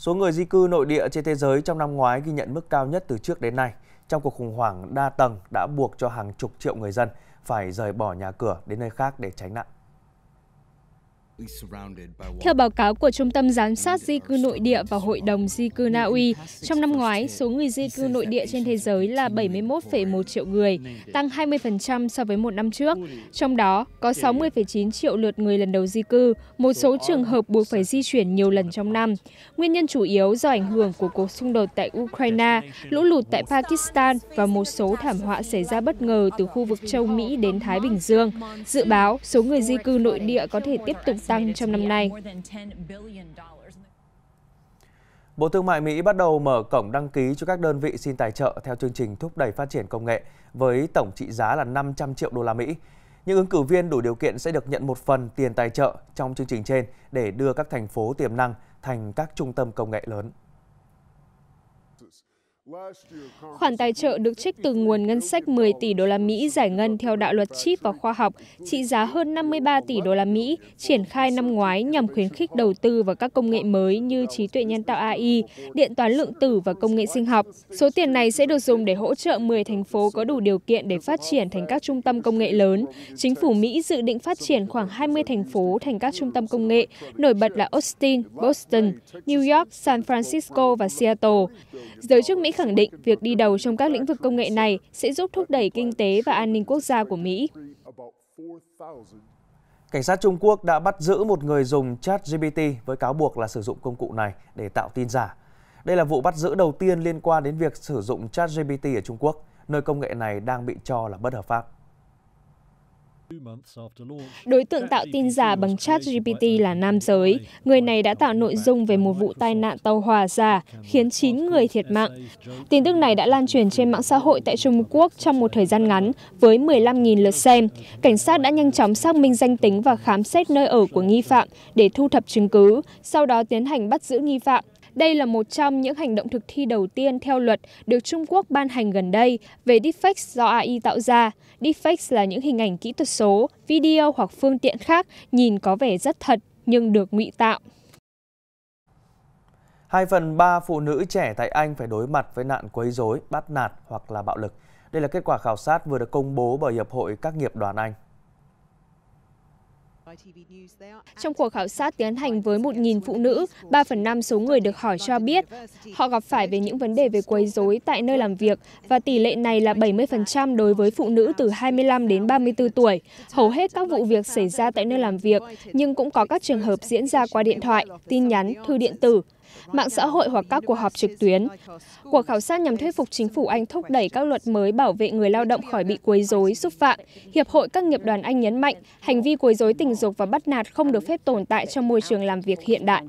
Số người di cư nội địa trên thế giới trong năm ngoái ghi nhận mức cao nhất từ trước đến nay. Trong cuộc khủng hoảng đa tầng đã buộc cho hàng chục triệu người dân phải rời bỏ nhà cửa đến nơi khác để tránh nạn. Theo báo cáo của Trung tâm Giám sát Di cư Nội địa và Hội đồng Di cư Na Uy, trong năm ngoái, số người di cư nội địa trên thế giới là 71,1 triệu người, tăng 20% so với một năm trước. Trong đó, có 60,9 triệu lượt người lần đầu di cư, một số trường hợp buộc phải di chuyển nhiều lần trong năm. Nguyên nhân chủ yếu do ảnh hưởng của cuộc xung đột tại Ukraine, lũ lụt tại Pakistan và một số thảm họa xảy ra bất ngờ từ khu vực châu Mỹ đến Thái Bình Dương. Dự báo, số người di cư nội địa có thể tiếp tục tăng trong năm nay. Bộ Thương mại Mỹ bắt đầu mở cổng đăng ký cho các đơn vị xin tài trợ theo chương trình thúc đẩy phát triển công nghệ với tổng trị giá là 500 triệu đô la Mỹ. Những ứng cử viên đủ điều kiện sẽ được nhận một phần tiền tài trợ trong chương trình trên để đưa các thành phố tiềm năng thành các trung tâm công nghệ lớn. Khoản tài trợ được trích từ nguồn ngân sách 10 tỷ đô la Mỹ giải ngân theo đạo luật chip và khoa học, trị giá hơn 53 tỷ đô la Mỹ, triển khai năm ngoái nhằm khuyến khích đầu tư vào các công nghệ mới như trí tuệ nhân tạo AI, điện toán lượng tử và công nghệ sinh học. Số tiền này sẽ được dùng để hỗ trợ 10 thành phố có đủ điều kiện để phát triển thành các trung tâm công nghệ lớn. Chính phủ Mỹ dự định phát triển khoảng 20 thành phố thành các trung tâm công nghệ, nổi bật là Austin, Boston, New York, San Francisco và Seattle. Giới chức Mỹ khẳng định việc đi đầu trong các lĩnh vực công nghệ này sẽ giúp thúc đẩy kinh tế và an ninh quốc gia của Mỹ. Cảnh sát Trung Quốc đã bắt giữ một người dùng chat GPT với cáo buộc là sử dụng công cụ này để tạo tin giả. Đây là vụ bắt giữ đầu tiên liên quan đến việc sử dụng chat GPT ở Trung Quốc, nơi công nghệ này đang bị cho là bất hợp pháp. Đối tượng tạo tin giả bằng chat GPT là nam giới. Người này đã tạo nội dung về một vụ tai nạn tàu hòa giả khiến 9 người thiệt mạng. Tin tức này đã lan truyền trên mạng xã hội tại Trung Quốc trong một thời gian ngắn với 15.000 lượt xem. Cảnh sát đã nhanh chóng xác minh danh tính và khám xét nơi ở của nghi phạm để thu thập chứng cứ, sau đó tiến hành bắt giữ nghi phạm đây là một trong những hành động thực thi đầu tiên theo luật được Trung Quốc ban hành gần đây về deepfake do AI tạo ra. Deepfake là những hình ảnh kỹ thuật số, video hoặc phương tiện khác nhìn có vẻ rất thật nhưng được ngụy tạo. 2 phần 3 phụ nữ trẻ tại Anh phải đối mặt với nạn quấy rối, bắt nạt hoặc là bạo lực. Đây là kết quả khảo sát vừa được công bố bởi Hiệp hội các nghiệp đoàn Anh. Trong cuộc khảo sát tiến hành với 1.000 phụ nữ, 3 phần 5 số người được hỏi cho biết họ gặp phải về những vấn đề về quấy rối tại nơi làm việc và tỷ lệ này là 70% đối với phụ nữ từ 25 đến 34 tuổi. Hầu hết các vụ việc xảy ra tại nơi làm việc nhưng cũng có các trường hợp diễn ra qua điện thoại, tin nhắn, thư điện tử mạng xã hội hoặc các cuộc họp trực tuyến. Cuộc khảo sát nhằm thuyết phục chính phủ Anh thúc đẩy các luật mới bảo vệ người lao động khỏi bị quấy rối, xúc phạm. Hiệp hội các nghiệp đoàn Anh nhấn mạnh hành vi quấy rối tình dục và bắt nạt không được phép tồn tại trong môi trường làm việc hiện đại.